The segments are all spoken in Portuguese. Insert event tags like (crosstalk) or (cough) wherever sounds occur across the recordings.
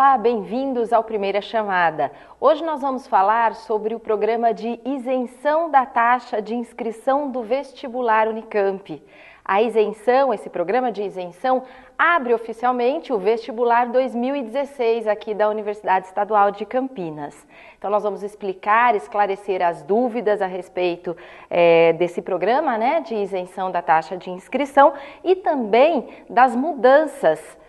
Olá, bem-vindos ao Primeira Chamada. Hoje nós vamos falar sobre o programa de isenção da taxa de inscrição do vestibular Unicamp. A isenção, esse programa de isenção, abre oficialmente o vestibular 2016 aqui da Universidade Estadual de Campinas. Então nós vamos explicar, esclarecer as dúvidas a respeito é, desse programa, né, de isenção da taxa de inscrição e também das mudanças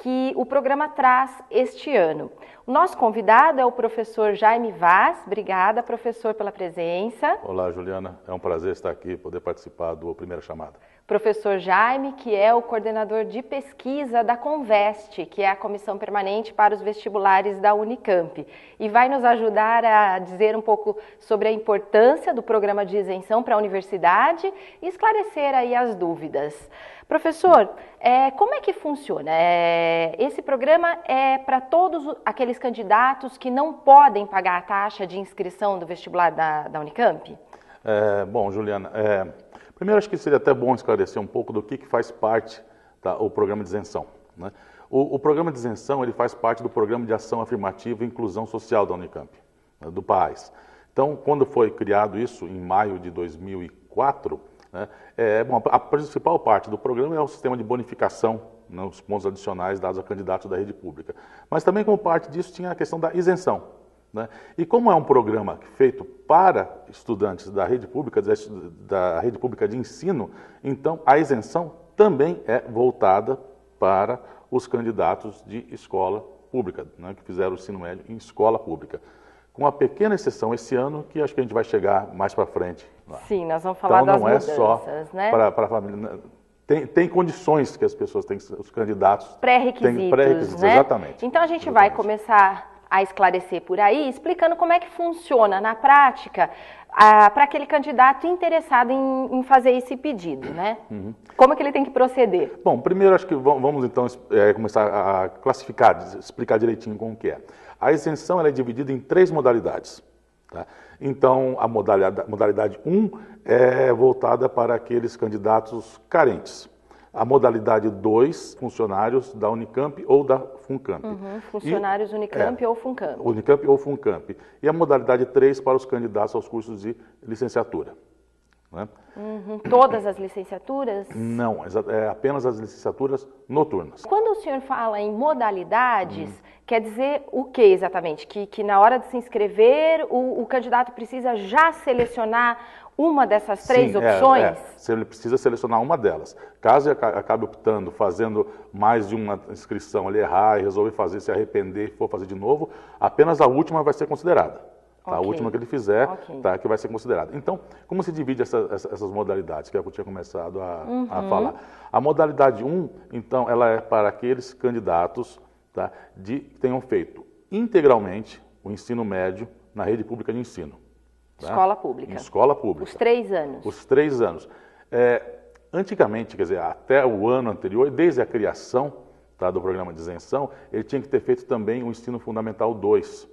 que o programa traz este ano. O nosso convidado é o professor Jaime Vaz. Obrigada, professor, pela presença. Olá, Juliana. É um prazer estar aqui, poder participar do Primeira Chamada. Professor Jaime, que é o coordenador de pesquisa da Conveste, que é a Comissão Permanente para os Vestibulares da Unicamp, e vai nos ajudar a dizer um pouco sobre a importância do programa de isenção para a universidade e esclarecer aí as dúvidas. Professor, é, como é que funciona? É, esse programa é para todos aqueles candidatos que não podem pagar a taxa de inscrição do vestibular da, da Unicamp? É, bom, Juliana, é, primeiro acho que seria até bom esclarecer um pouco do que, que faz parte tá, o programa de isenção. Né? O, o, programa de isenção ele faz parte do Programa de Ação Afirmativa e Inclusão Social da Unicamp, né, do PAES. Então, quando foi criado isso, em maio de 2004, né? É, bom, a principal parte do programa é o sistema de bonificação, né, os pontos adicionais dados a candidatos da rede pública. Mas também como parte disso tinha a questão da isenção. Né? E como é um programa feito para estudantes da rede pública, da rede pública de ensino, então a isenção também é voltada para os candidatos de escola pública, né, que fizeram o ensino médio em escola pública. Com uma pequena exceção esse ano, que acho que a gente vai chegar mais para frente Sim, nós vamos falar então, das mudanças, Então não é só né? para a família... Né? Tem, tem, condições que as pessoas têm, os candidatos... Pré-requisitos, pré-requisitos, né? exatamente. Então a gente exatamente. vai começar a esclarecer por aí, explicando como é que funciona na prática ah, para aquele candidato interessado em, em, fazer esse pedido, né? Uhum. Como é que ele tem que proceder? Bom, primeiro acho que vamos então é, começar a classificar, explicar direitinho como que é. A isenção é dividida em três modalidades. Tá? Então, a modalidade 1 modalidade um é voltada para aqueles candidatos carentes. A modalidade 2, funcionários da Unicamp ou da Funcamp. Uhum, funcionários e, é, Unicamp é, ou Funcamp. Unicamp ou Funcamp. E a modalidade 3 para os candidatos aos cursos de licenciatura. Né? Uhum, todas as licenciaturas? Não, é apenas as licenciaturas noturnas. Quando o senhor fala em modalidades, uhum. Quer dizer o que exatamente? Que, que na hora de se inscrever, o, o candidato precisa já selecionar uma dessas três Sim, é, opções? É, é. Ele precisa selecionar uma delas. Caso ele acabe optando, fazendo mais de uma inscrição, ele errar e resolver fazer, se arrepender e for fazer de novo, apenas a última vai ser considerada. Tá? Okay. A última que ele fizer, okay. tá? que vai ser considerada. Então, como se divide essa, essa, essas modalidades, que é eu tinha começado a, uhum. a falar? A modalidade 1, um, então, ela é para aqueles candidatos tá? de que tenham feito integralmente o ensino médio na rede pública de ensino. Tá? Escola pública. Em escola pública. Os três anos. Os três anos. É, antigamente, quer dizer, até o ano anterior, desde a criação tá, do programa de isenção, ele tinha que ter feito também o ensino fundamental 2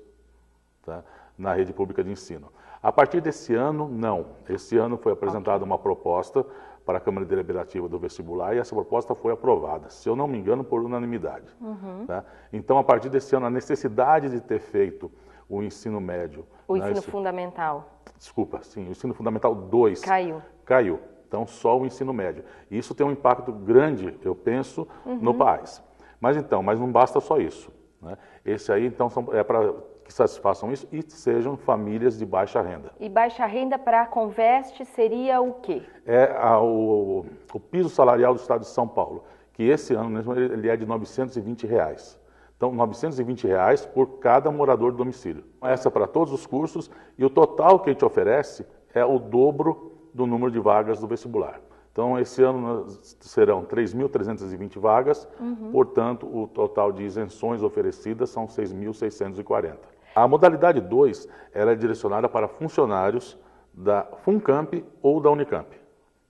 tá, na rede pública de ensino. A partir desse ano, não. Esse ano foi apresentada uma proposta para a Câmara Deliberativa do Vestibular e essa proposta foi aprovada, se eu não me engano, por unanimidade. Uhum. Tá? Então, a partir desse ano, a necessidade de ter feito o ensino médio. O né, ensino esse... fundamental. Desculpa, sim, o ensino fundamental 2. Caiu. Caiu. Então, só o ensino médio. Isso tem um impacto grande, eu penso, uhum. no país. Mas então, mas não basta só isso. Né? Esse aí, então, são, é para que satisfaçam isso e sejam famílias de baixa renda. E baixa renda para a Conveste seria o quê? É a, o, o, piso salarial do Estado de São Paulo, que esse ano mesmo ele é de R$ 920. Reais. Então, R$ 920 reais por cada morador do domicílio. Então, essa é para todos os cursos e o total que a gente oferece é o dobro do número de vagas do vestibular. Então, esse ano serão 3.320 vagas, uhum. portanto, o total de isenções oferecidas são 6.640. A modalidade 2 é direcionada para funcionários da FUNCAMP ou da UNICAMP.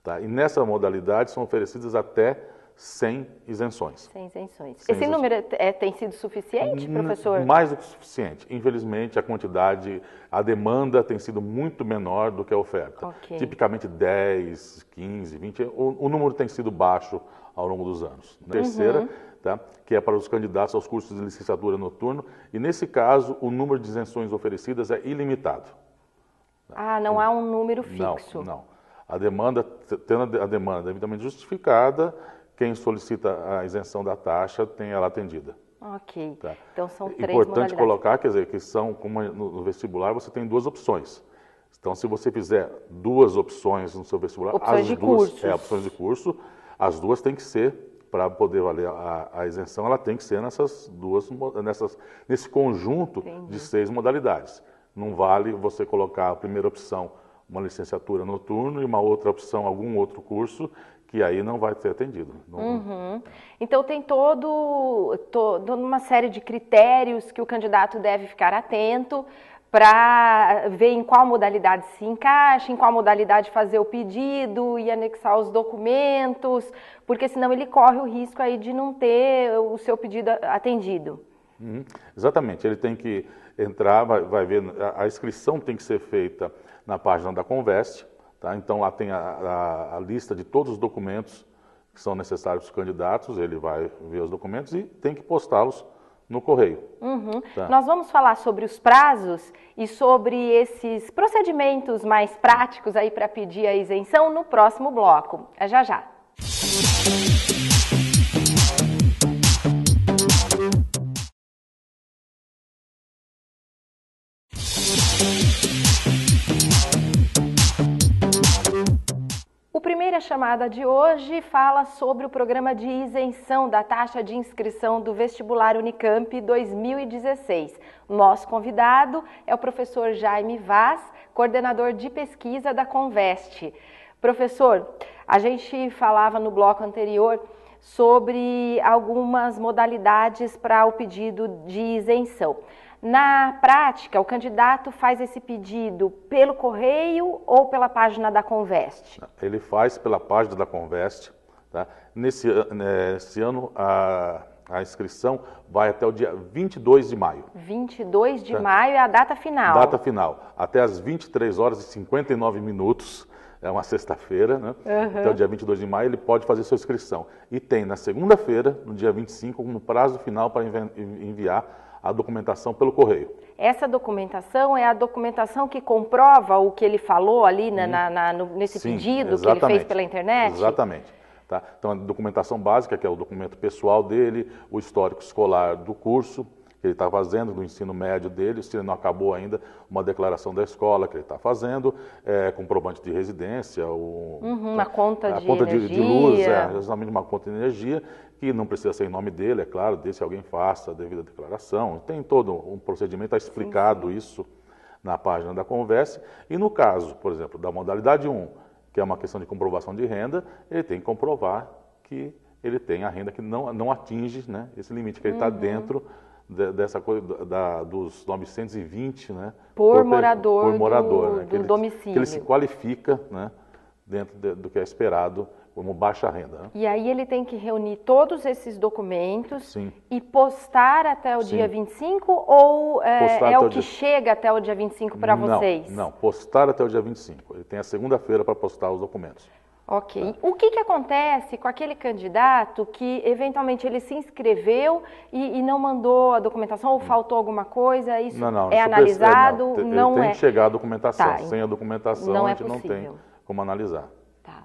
Tá? E nessa modalidade são oferecidas até 100 isenções. 100 isenções. Esse isenções. número é, é tem sido suficiente, professor? Mais do que suficiente. Infelizmente, a quantidade, a demanda tem sido muito menor do que a oferta. Okay. Tipicamente 10, 15, 20, o, o número tem sido baixo ao longo dos anos. Uhum. Terceira tá? que é para os candidatos aos cursos de licenciatura noturno, e nesse caso o número de isenções oferecidas é ilimitado. Ah, não há um número fixo. Não, não. A demanda, tendo a demanda devidamente justificada, quem solicita a isenção da taxa tem ela atendida. Ok. Tá? Então são é três Importante colocar, quer dizer, que são, como no vestibular, você tem duas opções. Então, se você fizer duas opções no seu vestibular, opções as de é, cursos. É, opções de curso, as duas têm que ser para poder valer a, a, isenção, ela tem que ser nessas duas, nessas, nesse conjunto Entendi. de seis modalidades. Não vale você colocar a primeira opção uma licenciatura noturno e uma outra opção algum outro curso que aí não vai ser atendido. Não... Uhum. Então tem todo, toda uma série de critérios que o candidato deve ficar atento para ver em qual modalidade se encaixa, em qual modalidade fazer o pedido e anexar os documentos, porque senão ele corre o risco aí de não ter o seu pedido atendido. Uhum. Exatamente, ele tem que entrar, vai, vai, ver, a inscrição tem que ser feita na página da Conveste, tá? então lá tem a, a, a lista de todos os documentos que são necessários para os candidatos, ele vai ver os documentos e tem que postá-los no correio. Uhum. Tá. Nós vamos falar sobre os prazos e sobre esses procedimentos mais práticos aí para pedir a isenção no próximo bloco. É já já. chamada de hoje fala sobre o programa de isenção da taxa de inscrição do vestibular Unicamp 2016. Nosso convidado é o professor Jaime Vaz, coordenador de pesquisa da Conveste. Professor, a gente falava no bloco anterior sobre algumas modalidades para o pedido de isenção. Na prática, o candidato faz esse pedido pelo correio ou pela página da Convest? Ele faz pela página da Convest. Tá? Nesse, é, nesse ano, a, a inscrição vai até o dia 22 de maio. 22 de tá? maio é a data final. Data final. Até as 23 horas e 59 minutos. É uma sexta-feira, né? Uhum. Até o dia 22 de maio ele pode fazer sua inscrição. E tem na segunda-feira, no dia 25, como um prazo final para enviar a documentação pelo correio. Essa documentação é a documentação que comprova o que ele falou ali na, na, na, no, nesse Sim, pedido que ele fez pela internet? Exatamente. Tá? Então, a documentação básica, que é o documento pessoal dele, o histórico escolar do curso, que ele está fazendo, do ensino médio dele, se ele não acabou ainda, uma declaração da escola que ele está fazendo, é, comprovante de residência, o, uhum, uma conta, a de, conta de, de, luz, é, justamente uma conta de energia, que não precisa ser em nome dele, é claro, desde alguém faça a devida declaração. Tem todo um procedimento, está explicado sim, sim. isso na página da Converse. E no caso, por exemplo, da modalidade 1, que é uma questão de comprovação de renda, ele tem que comprovar que ele tem a renda que não, não atinge né, esse limite, que ele está uhum. dentro dessa coisa da, dos 920, né? Por, por morador, por morador né? do, né? que do ele, domicílio. Que ele se qualifica, né? Dentro de, do que é esperado como baixa renda. Né? E aí ele tem que reunir todos esses documentos Sim. e postar até o Sim. dia 25 ou é, é o, o que dia... chega até o dia 25 para vocês? Não, postar até o dia 25. Ele tem a segunda-feira para postar os documentos. Ok. O que, que acontece com aquele candidato que eventualmente ele se inscreveu e, e não mandou a documentação ou hum. faltou alguma coisa? Isso não, não, é isso é analisado? É, não, não tem é... que chegar a documentação. Tá, Sem a documentação não a é gente é não tem como analisar. Tá.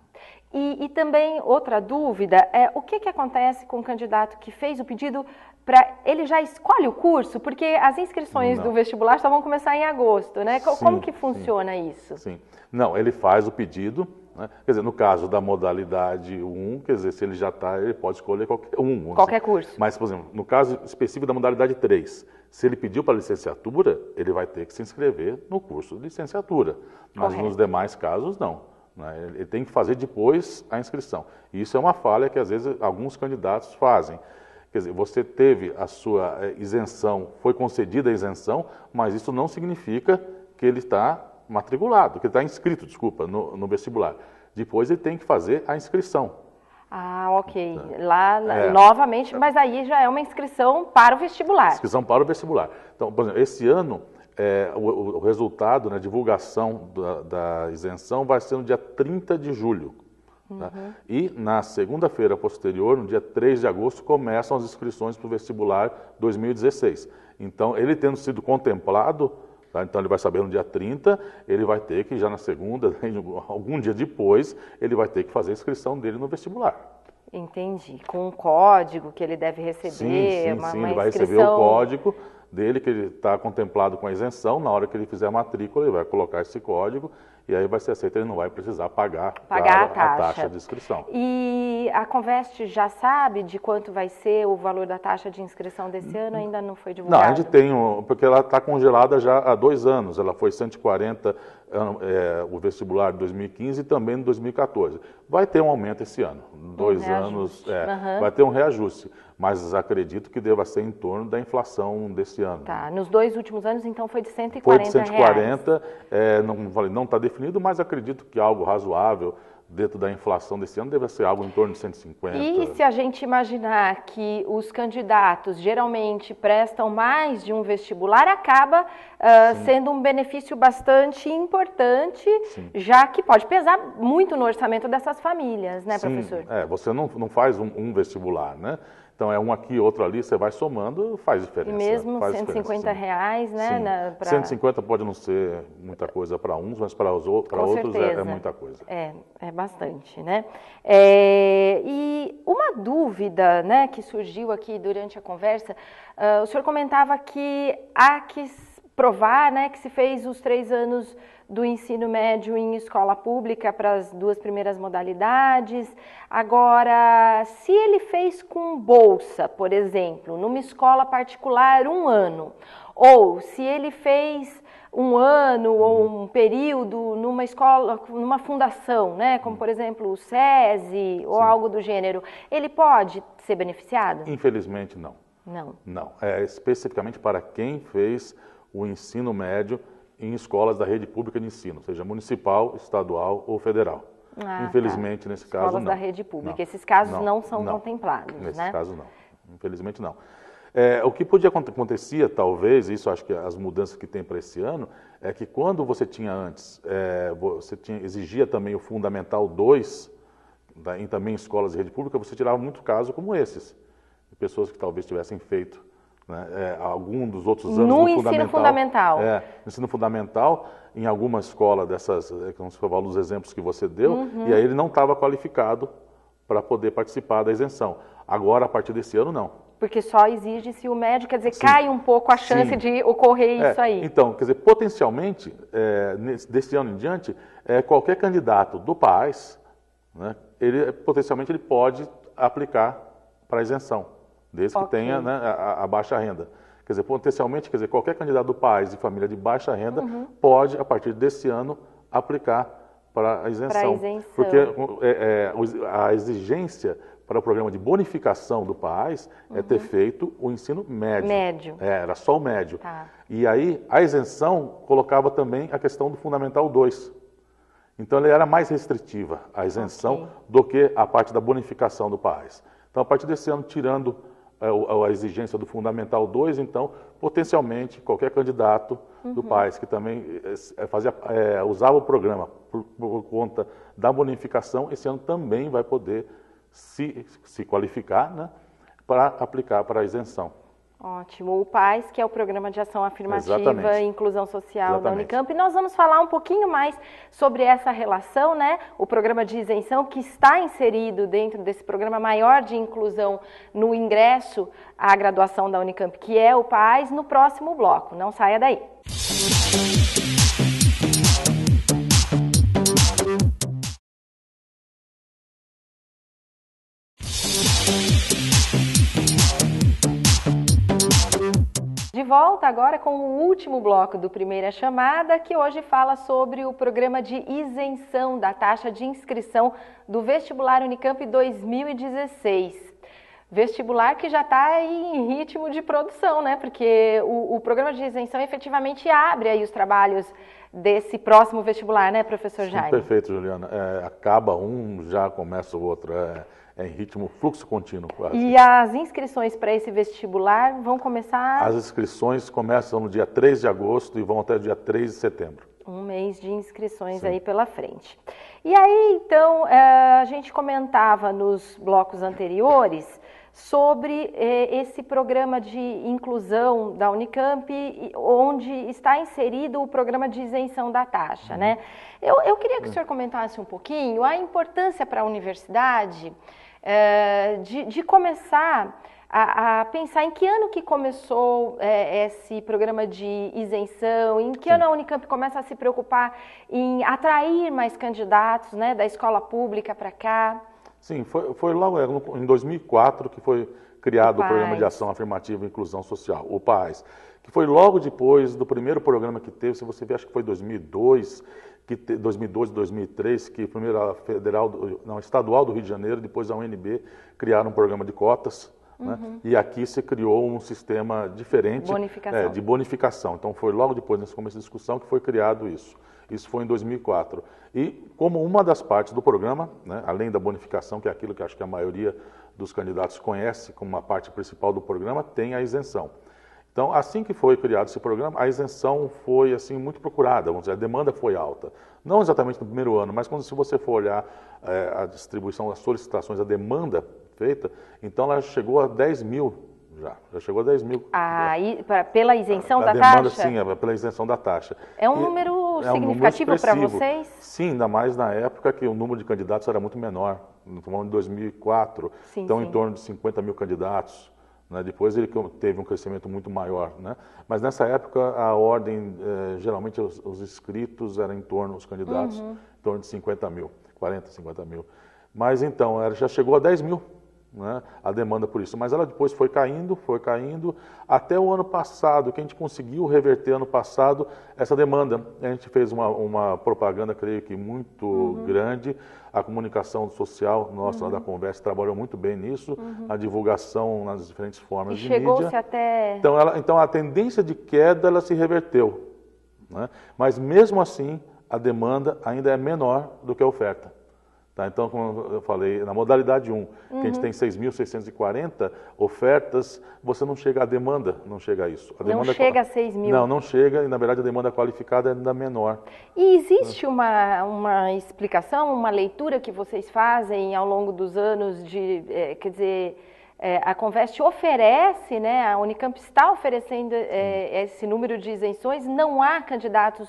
E, e também outra dúvida é o que, que acontece com o candidato que fez o pedido para ele já escolhe o curso? Porque as inscrições não. do vestibular só vão começar em agosto, né? Sim, Como que funciona sim. isso? Sim. Não, ele faz o pedido, né? Quer dizer, no caso da modalidade 1, quer dizer, se ele já está, ele pode escolher qualquer um. Assim. Qualquer assim. curso. Mas, por exemplo, no caso específico da modalidade 3, se ele pediu para licenciatura, ele vai ter que se inscrever no curso de licenciatura. Mas Correto. nos demais casos, não. Né? Ele tem que fazer depois a inscrição. E isso é uma falha que, às vezes, alguns candidatos fazem. Quer dizer, você teve a sua eh, isenção, foi concedida a isenção, mas isso não significa que ele está matriculado, que está inscrito, desculpa, no, no vestibular. Depois ele tem que fazer a inscrição. Ah, ok. Então, lá, é. novamente, mas aí já é uma inscrição para o vestibular. Inscrição para o vestibular. Então, por exemplo, esse ano, é, o, o, resultado, né, a divulgação da, da, isenção vai ser no dia 30 de julho. Tá? Uhum. Tá? E na segunda-feira posterior, no dia 3 de agosto, começam as inscrições para o vestibular 2016. Então, ele tendo sido contemplado, Tá? Então ele vai saber no dia 30, ele vai ter que, já na segunda, (laughs) algum dia depois, ele vai ter que fazer a inscrição dele no vestibular. Entendi. Com o código que ele deve receber. Sim, sim, uma, sim. Uma ele vai receber o código dele, que ele está contemplado com a isenção, na hora que ele fizer a matrícula, ele vai colocar esse código e aí vai ser aceito, ele não vai precisar pagar, pagar a, taxa. a, taxa. de inscrição. E a Convest já sabe de quanto vai ser o valor da taxa de inscrição desse ano? Ainda não foi divulgado? Não, a gente tem, porque ela está congelada já há dois anos, ela foi 140 é, o vestibular de 2015 e também de 2014. Vai ter um aumento esse ano, dois um anos, é, uhum. vai ter um reajuste, mas acredito que deva ser em torno da inflação desse ano. Tá, nos dois últimos anos então foi de 140 Foi de 140, reais. É, não está definido, mas acredito que algo razoável, dentro da inflação desse ano deve ser algo em torno de 150. E se a gente imaginar que os candidatos geralmente prestam mais de um vestibular, acaba uh, sendo um benefício bastante importante, Sim. já que pode pesar muito no orçamento dessas famílias, né, Sim. professor? É, você não, não faz um, um vestibular, né? Então é um aqui, outro ali, você vai somando, faz diferença. E mesmo faz 150 reais, né? Na, pra... 150 pode não ser muita coisa para uns, mas para os outros, outros é, é, muita coisa. É, é bastante, né? É, e uma dúvida, né, que surgiu aqui durante a conversa, uh, o senhor comentava que há que provar né, que se fez os três anos do ensino médio em escola pública para as duas primeiras modalidades. Agora, se ele fez com bolsa, por exemplo, numa escola particular um ano, ou se ele fez um ano ou uhum. um período numa escola, numa fundação, né, como uhum. por exemplo o SESI ou Sim. algo do gênero, ele pode ser beneficiado? Infelizmente não. Não. Não. É especificamente para quem fez o ensino médio em escolas da rede pública de ensino, seja municipal, estadual ou federal. Ah, tá. Infelizmente, tá. nesse escolas caso, não. Escolas da rede pública. Não. Esses casos não, não são não. contemplados, Nesse né? caso, não. Infelizmente, não. É, o que podia acontecer, talvez, isso acho que as mudanças que tem para esse ano, é que quando você tinha antes, é, você tinha, exigia também o Fundamental 2, da, em também escolas de rede pública, você tirava muito caso como esses, de pessoas que talvez tivessem feito né, é, algum dos outros anos no, no ensino fundamental. fundamental. É, no ensino fundamental, em alguma escola dessas, como é, se falou nos exemplos que você deu, uhum. e aí ele não estava qualificado para poder participar da isenção. Agora, a partir desse ano, não. Porque só exige-se o médico, quer dizer, Sim. cai um pouco a chance Sim. de ocorrer é, isso aí. Então, quer dizer, potencialmente, é, nesse, desse ano em diante, é, qualquer candidato do PAS, né, ele, potencialmente ele pode aplicar para isenção desde okay. que tenha né, a, a, baixa renda. Quer dizer, potencialmente, quer dizer, qualquer candidato do país e família de baixa renda uhum. pode, a partir desse ano, aplicar para a isenção. Para a isenção. Porque é, é, a exigência para o programa de bonificação do PAIS uhum. é ter uhum. feito o ensino médio. Médio. É, era só o médio. Tá. E aí a isenção colocava também a questão do Fundamental 2. Então ela era mais restritiva, a isenção, okay. do que a parte da bonificação do PAIS. Então, a partir desse ano, tirando é a, a exigência do Fundamental 2, então, potencialmente, qualquer candidato uhum. do país que também é, fazia, é, usava o programa por, por, conta da bonificação, esse ano também vai poder se, se qualificar né, para aplicar para a isenção. Ótimo. O PAIS, que é o Programa de Ação Afirmativa Exatamente. e Inclusão Social Exatamente. da Unicamp. E nós vamos falar um pouquinho mais sobre essa relação, né? O programa de isenção que está inserido dentro desse programa maior de inclusão no ingresso à graduação da Unicamp, que é o PAIS, no próximo bloco. Não saia daí. Música volta agora com o último bloco do Primeira Chamada, que hoje fala sobre o programa de isenção da taxa de inscrição do vestibular Unicamp 2016. Vestibular que já está em ritmo de produção, né? Porque o, o, programa de isenção efetivamente abre aí os trabalhos desse próximo vestibular, né, professor Sim, Jaime? Perfeito, Juliana. É, acaba um, já começa o outro. É é em ritmo fluxo contínuo quase. E as inscrições para esse vestibular vão começar? As inscrições começam no dia 3 de agosto e vão até o dia 3 de setembro. Um mês de inscrições Sim. aí pela frente. E aí, então, eh, a gente comentava nos blocos anteriores sobre eh, esse programa de inclusão da Unicamp, onde está inserido o programa de isenção da taxa. Né? Uhum. Né? Eu, eu queria que o senhor comentasse um pouquinho a importância para a universidade eh, de, de começar. A, a, pensar em que ano que começou eh, esse programa de isenção, em que Sim. ano a Unicamp começa a se preocupar em atrair mais candidatos né, da escola pública para cá. Sim, foi, foi logo é, em 2004 que foi criado o, o Programa de Ação Afirmativa e Inclusão Social, o PAIS que foi logo depois do primeiro programa que teve, se você ver, acho que foi 2002, que te, 2002, 2003, que primeiro a federal, não, estadual do Rio de Janeiro, depois a UNB criaram um programa de cotas. Né? Uhum. Né? E aqui se criou um sistema diferente bonificação. É, de bonificação. Então foi logo depois nesse começo da discussão que foi criado isso. Isso foi em 2004. E como uma das partes do programa, né, além da bonificação, que é aquilo que acho que a maioria dos candidatos conhece como uma parte principal do programa, tem a isenção. Então, assim que foi criado esse programa, a isenção foi assim muito procurada, vamos dizer, a demanda foi alta. Não exatamente no primeiro ano, mas quando se você for olhar é, a distribuição das solicitações, a demanda feita, então ela chegou a 10 mil já, já chegou a 10 mil. Ah, e, pra, pela isenção da, da demanda, taxa? Sim, é, pela isenção da taxa. É um e, número é número é significativo um para vocês? Sim, ainda mais na época que o número de candidatos era muito menor, no ano de 2004, sim, então sim. em torno de 50 mil candidatos. Né? Depois ele teve um crescimento muito maior. Né? Mas nessa época a ordem, eh, geralmente os, os, inscritos eram em torno, os candidatos, uhum. em torno de 50 mil, 40, 50 mil. Mas então, era, já chegou a 10 mil né, a demanda por isso. Mas ela depois foi caindo, foi caindo, até o ano passado, que a gente conseguiu reverter ano passado essa demanda. A gente fez uma, uma propaganda, creio que muito uhum. grande, a comunicação social nossa uhum. da Conversa trabalhou muito bem nisso, uhum. a divulgação nas diferentes formas e de chegou mídia. chegou-se até... Então, ela, então a tendência de queda, ela se reverteu. Né? Mas mesmo assim, a demanda ainda é menor do que a oferta. Tá, então, como eu falei, na modalidade 1, uhum. que a gente uhum. tem 6.640 ofertas, você não chega à demanda, não chega a isso. A não é chega a 6 mil. Não, não chega, e na verdade a demanda qualificada é ainda menor. E existe uma, uma explicação, uma leitura que vocês fazem ao longo dos anos de, é, quer dizer, é, a Conveste oferece, né, a Unicamp está oferecendo eh, esse número de isenções, não há candidatos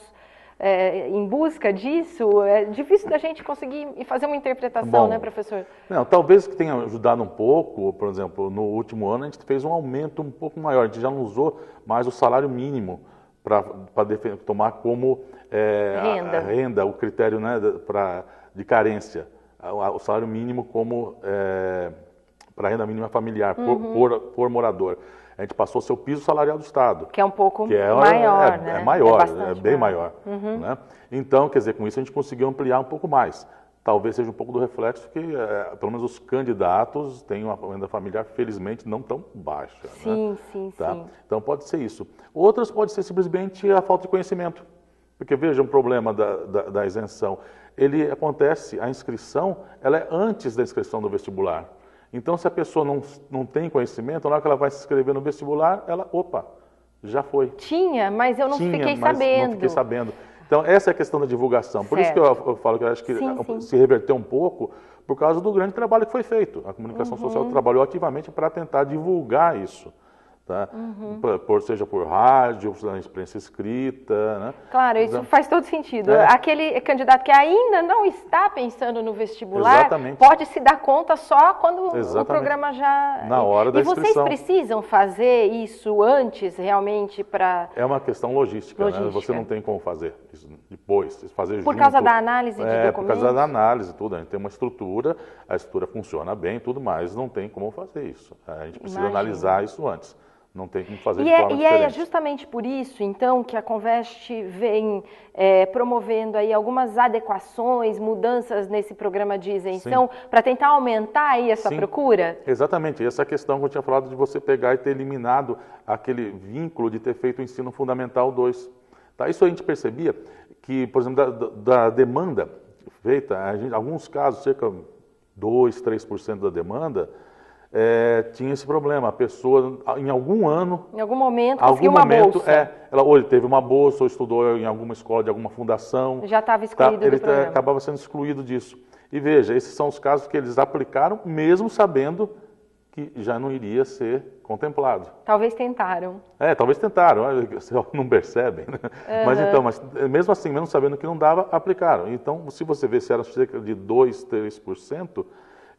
é, em busca disso? É difícil da gente conseguir fazer uma interpretação, Bom, né, professor? Não, talvez que tenha ajudado um pouco, por exemplo, no último ano a gente fez um aumento um pouco maior, a gente já não usou mais o salário mínimo para tomar como é, renda. A, a renda. o critério né, pra, de carência, o salário mínimo como é, para renda mínima familiar uhum. por, por, por morador a gente passou a ser o piso salarial do Estado. Que é um pouco que é, é maior, é, né? É maior, é, é bem maior. maior uhum. né? Então, quer dizer, com isso a gente conseguiu ampliar um pouco mais. Talvez seja um pouco do reflexo que, é, pelo menos os candidatos têm uma renda familiar, felizmente, não tão baixa. Né? Sim, né? sim, tá? sim. Então pode ser isso. Outras pode ser simplesmente a falta de conhecimento. Porque veja um problema da, da, da isenção. Ele acontece, a inscrição, ela é antes da inscrição do vestibular. Então, se a pessoa não, não tem conhecimento, na hora que ela vai se inscrever no vestibular, ela, opa, já foi. Tinha, mas eu não Tinha, fiquei sabendo. Não fiquei sabendo. Então, essa é a questão da divulgação. Por certo. isso que eu, eu, falo que eu acho que sim, é sim. se reverteu um pouco, por causa do grande trabalho que foi feito. A comunicação uhum. social trabalhou ativamente para tentar divulgar isso. Tá? Uhum. Por, seja por rádio, na imprensa escrita. Né? Claro, isso faz todo sentido. É. Aquele candidato que ainda não está pensando no vestibular Exatamente. pode se dar conta só quando Exatamente. o programa já. Na hora da e inscrição. E vocês precisam fazer isso antes realmente para. É uma questão logística, né? logística. Né? Você não tem como fazer isso depois. Fazer por junto. causa da análise de é, documentos? Por causa da análise, tudo. A gente tem uma estrutura, a estrutura funciona bem, tudo mais, não tem como fazer isso. A gente precisa Imagina. analisar isso antes. Não tem como fazer e de é, forma e é diferente. é justamente por isso, então, que a Conveste vem é, promovendo aí algumas adequações, mudanças nesse programa de isenção, para tentar aumentar aí essa Sim. procura? Exatamente, essa questão que eu tinha falado de você pegar e ter eliminado aquele vínculo de ter feito o ensino fundamental 2. Tá? Isso a gente percebia que, por exemplo, da, da demanda feita, gente, alguns casos, cerca de 2, 3% da demanda, é, tinha esse problema. A pessoa, em algum ano. Em algum momento, algum uma momento, bolsa. É, ela, ou ele teve uma bolsa, ou estudou em alguma escola de alguma fundação. Já estava tá? excluído tá, Ele programa. acabava sendo excluído disso. E veja, esses são os casos que eles aplicaram, mesmo sabendo que já não iria ser contemplado. Talvez tentaram. É, talvez tentaram, (laughs) não percebem. Né? Uhum. Mas então, mas eh, mesmo assim, mesmo sabendo que não dava, aplicaram. Então, se você vê se era cerca de 2, 3%,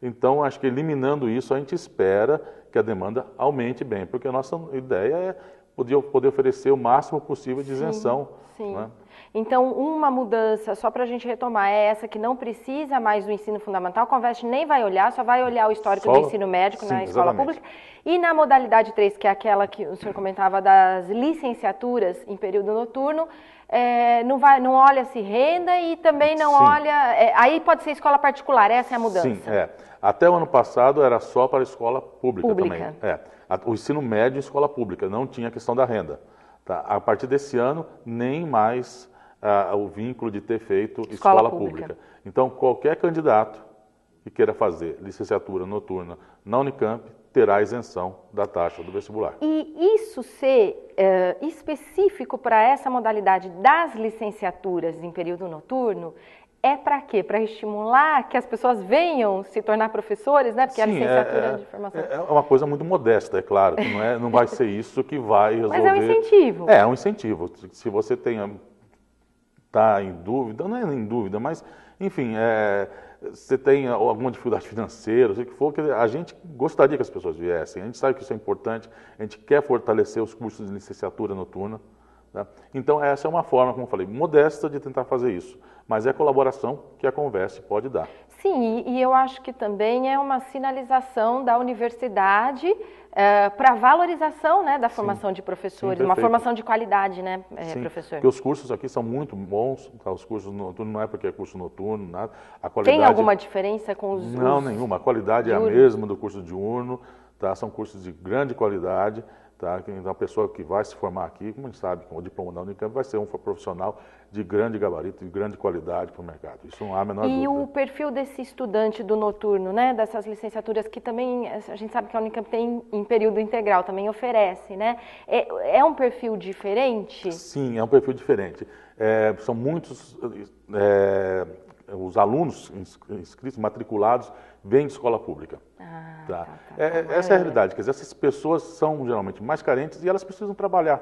então, acho que eliminando isso, a gente espera que a demanda aumente bem, porque a nossa ideia é poder, poder oferecer o máximo possível de isenção. Sim, sim. Né? Então, uma mudança, só para a gente retomar, é essa que não precisa mais do ensino fundamental, a Conveste nem vai olhar, só vai olhar o histórico só, do ensino médico sim, na escola exatamente. pública. E na modalidade 3, que é aquela que o senhor comentava das licenciaturas em período noturno, é, não, vai, não olha se renda e também não sim. olha. É, aí pode ser escola particular, essa é a mudança. Sim, é. Até o ano passado era só para escola pública, pública. também. É, o ensino médio e escola pública, não tinha a questão da renda. Tá? A partir desse ano, nem mais ah, o vínculo de ter feito escola, escola pública. pública. Então, qualquer candidato que queira fazer licenciatura noturna na Unicamp terá isenção da taxa do vestibular. E isso ser uh, específico para essa modalidade das licenciaturas em período noturno é para quê? Para estimular que as pessoas venham se tornar professores, né? Porque Sim, a é, licenciatura é, de formação. É, é uma coisa muito modesta, é claro. Não, é, não vai ser isso que vai resolver. (laughs) Mas é um incentivo. É, é um incentivo. Se você tem. Está em dúvida, não é em dúvida, mas, enfim, é, você tem alguma dificuldade (laughs) financeira, o que for, que a gente gostaria que as pessoas viessem. A gente sabe que isso é importante, a gente quer fortalecer os cursos de licenciatura noturna. Tá? Então, essa é uma forma, como eu falei, modesta de tentar fazer isso, mas é colaboração que a Converse pode dar. Sim, e eu acho que também é uma sinalização da universidade uh, eh, para valorização né, da formação Sim. de professores, Sim, uma formação de qualidade, né, eh, Sim, professor? Porque os cursos aqui são muito bons, tá? os cursos noturnos não é porque é curso noturno, nada. A qualidade... Tem alguma diferença com os. Não, os... nenhuma. A qualidade diurno. é a mesma do curso diurno, tá? são cursos de grande qualidade. Tá? Então, a pessoa que vai se formar aqui, como a gente sabe, com o diploma da Unicamp, vai ser um profissional de grande gabarito, de grande qualidade para o mercado. Isso não há a menor e dúvida. E o perfil desse estudante do noturno, né, dessas licenciaturas que também a gente sabe que a Unicamp tem em período integral, também oferece, né? É, é um perfil diferente? Sim, é um perfil diferente. É, são muitos... É, os alunos inscritos, matriculados, vêm de escola pública. Ah. Tá. Tá, tá, é, tá, é, essa é a realidade. Quer dizer, essas pessoas são geralmente mais carentes e elas precisam trabalhar.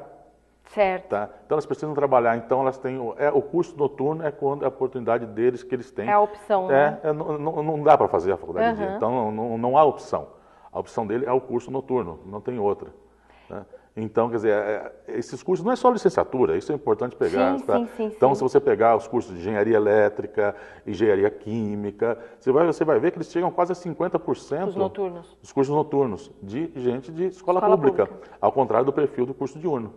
Certo. Tá? Então elas precisam trabalhar, então elas têm. É, o curso noturno é quando é a oportunidade deles que eles têm. É a opção, é, né? É, não, não, não, dá para fazer a faculdade uhum. de dia, então não, não, não há opção. A opção dele é o curso noturno, não tem outra. Né? Então, quer dizer, é, é, esses cursos não é só licenciatura, isso é importante pegar. Sim, pra, tá? sim, sim, então, se você pegar os cursos de engenharia elétrica, engenharia química, você vai, você vai ver que eles chegam quase a 50% os noturnos. dos cursos noturnos de gente de escola, escola pública, pública, ao contrário do perfil do curso diurno.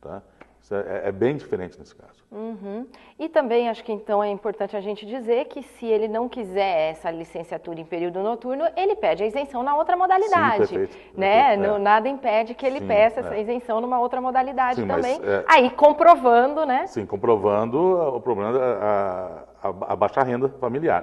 Tá? É, é, é, bem diferente nesse caso. Uhum. E também acho que então é importante a gente dizer que se ele não quiser essa licenciatura em período noturno, ele pede a isenção na outra modalidade. Sim, perfeito, né? Perfeito, não, é. Nada impede que ele Sim, peça essa é. isenção numa outra modalidade Sim, também. Mas, é, Aí comprovando, né? Sim, comprovando é, o problema da a, a baixa renda familiar.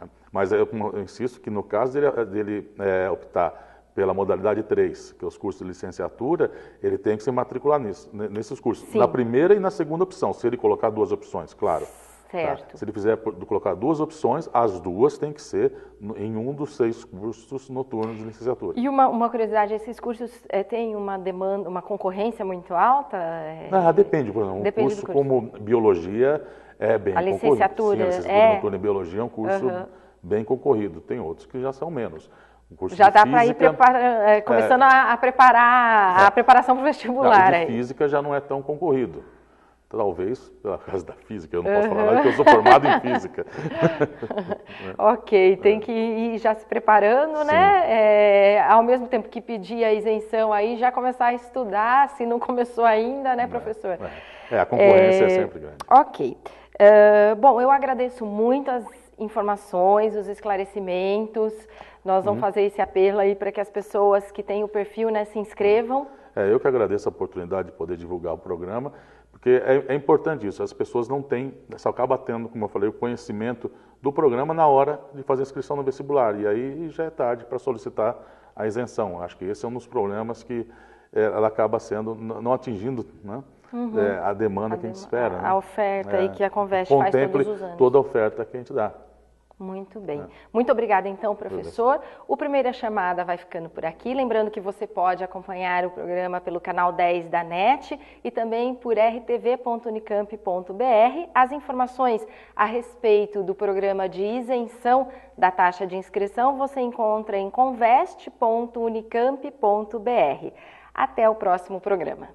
Né? Mas eu, eu insisto que no caso dele, dele optar pela modalidade 3, que é os cursos de licenciatura, ele tem que se matricular nisso, nesses cursos. Sim. Na primeira e na segunda opção, se ele colocar duas opções, claro. Certo. Tá? Se ele fizer colocar duas opções, as duas têm que ser em um dos seis cursos noturnos de licenciatura. E uma, uma curiosidade, esses cursos é, têm uma demanda, uma concorrência muito alta? Eh, ah, depende, por exemplo, um depende curso, curso, como biologia é bem a concorrido. Licenciatura, Sim, a licenciatura é. noturna em biologia é um curso uhum. bem concorrido. Tem outros que já são menos. Um curso Já dá para ir prepara, é, é. começando é, a, preparar é, a preparação para o vestibular. Não, o de física já não é tão concorrido. Talvez pela causa da física, eu não posso uhum. falar nada porque eu sou formado em física. (laughs) ok, é. tem que ir já se preparando, né? Sim. né? É, ao mesmo tempo que pedir a isenção aí, já começar a estudar, se não começou ainda, né, é. professor? É, a concorrência é, sempre grande. Ok. Uh, bom, eu agradeço muito as informações, os esclarecimentos. Nós vamos uhum. fazer esse apelo aí para que as pessoas que têm o perfil né, se inscrevam. É, eu que agradeço a oportunidade de poder divulgar o programa, porque é, é importante isso. As pessoas não têm, só acaba tendo, como eu falei, o conhecimento do programa na hora de fazer a inscrição no vestibular. E aí já é tarde para solicitar a isenção. Acho que esse é um dos problemas que é, ela acaba sendo, não atingindo né, uhum. é, a demanda a que a gente espera. A, né? a oferta é, que a Conveste faz todos os anos. toda a oferta que a gente dá. Muito bem. É. Muito obrigada, então, professor. O Primeira Chamada vai ficando por aqui. Lembrando que você pode acompanhar o programa pelo canal 10 da NET e também por rtv.unicamp.br. As informações a respeito do programa de isenção da taxa de inscrição você encontra em convest.unicamp.br. Até o próximo programa.